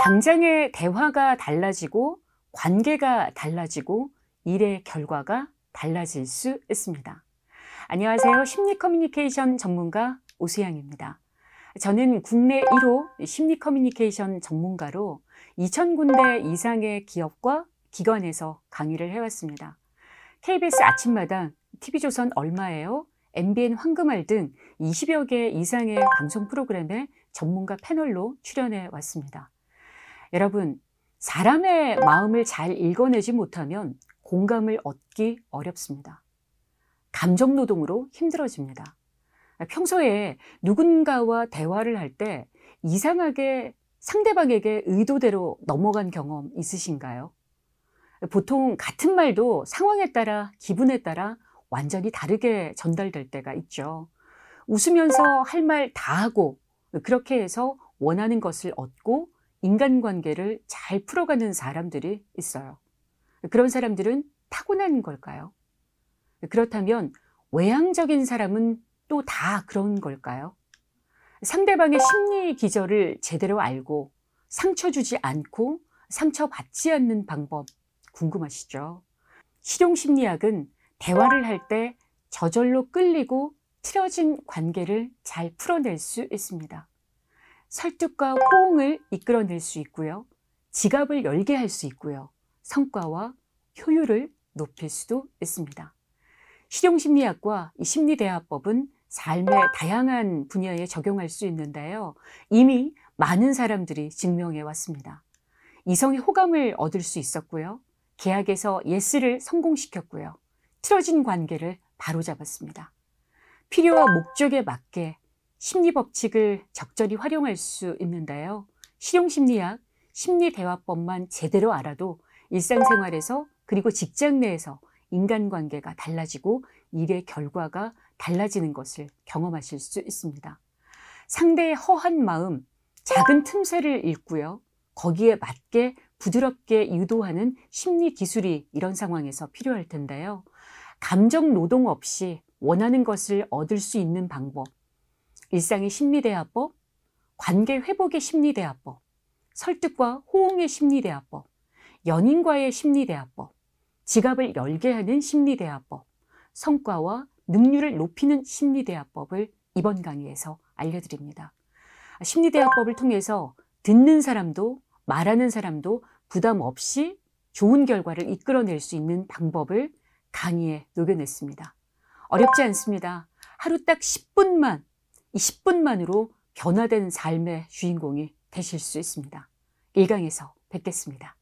당장의 대화가 달라지고 관계가 달라지고 일의 결과가 달라질 수 있습니다. 안녕하세요. 심리 커뮤니케이션 전문가 오수양입니다. 저는 국내 1호 심리 커뮤니케이션 전문가로 2 0군데 이상의 기업과 기관에서 강의를 해왔습니다. KBS 아침마당, TV조선 얼마예요? MBN 황금알 등 20여 개 이상의 방송 프로그램에 전문가 패널로 출연해 왔습니다. 여러분, 사람의 마음을 잘 읽어내지 못하면 공감을 얻기 어렵습니다. 감정 노동으로 힘들어집니다. 평소에 누군가와 대화를 할 때 이상하게 상대방에게 의도대로 넘어간 경험 있으신가요? 보통 같은 말도 상황에 따라 기분에 따라 완전히 다르게 전달될 때가 있죠. 웃으면서 할 말 다 하고 그렇게 해서 원하는 것을 얻고 인간관계를 잘 풀어가는 사람들이 있어요. 그런 사람들은 타고난 걸까요? 그렇다면 외향적인 사람은 또 다 그런 걸까요? 상대방의 심리 기절을 제대로 알고 상처 주지 않고 상처 받지 않는 방법 궁금하시죠? 실용 심리학은 대화를 할 때 저절로 끌리고 틀어진 관계를 잘 풀어낼 수 있습니다. 설득과 호응을 이끌어낼 수 있고요. 지갑을 열게 할 수 있고요. 성과와 효율을 높일 수도 있습니다. 실용심리학과 심리대화법은 삶의 다양한 분야에 적용할 수 있는데요. 이미 많은 사람들이 증명해 왔습니다. 이성의 호감을 얻을 수 있었고요. 계약에서 예스를 성공시켰고요. 틀어진 관계를 바로잡았습니다. 필요와 목적에 맞게 심리 법칙을 적절히 활용할 수 있는데요. 실용 심리학, 심리 대화법만 제대로 알아도 일상생활에서 그리고 직장 내에서 인간관계가 달라지고 일의 결과가 달라지는 것을 경험하실 수 있습니다. 상대의 허한 마음, 작은 틈새를 읽고요. 거기에 맞게 부드럽게 유도하는 심리 기술이 이런 상황에서 필요할 텐데요. 감정 노동 없이 원하는 것을 얻을 수 있는 방법, 일상의 심리대화법, 관계 회복의 심리대화법, 설득과 호응의 심리대화법, 연인과의 심리대화법, 지갑을 열게 하는 심리대화법, 성과와 능률을 높이는 심리대화법을 이번 강의에서 알려드립니다. 심리대화법을 통해서 듣는 사람도 말하는 사람도 부담 없이 좋은 결과를 이끌어낼 수 있는 방법을 강의에 녹여냈습니다. 어렵지 않습니다. 하루 딱 10분만 20분만으로 변화된 삶의 주인공이 되실 수 있습니다. 1강에서 뵙겠습니다.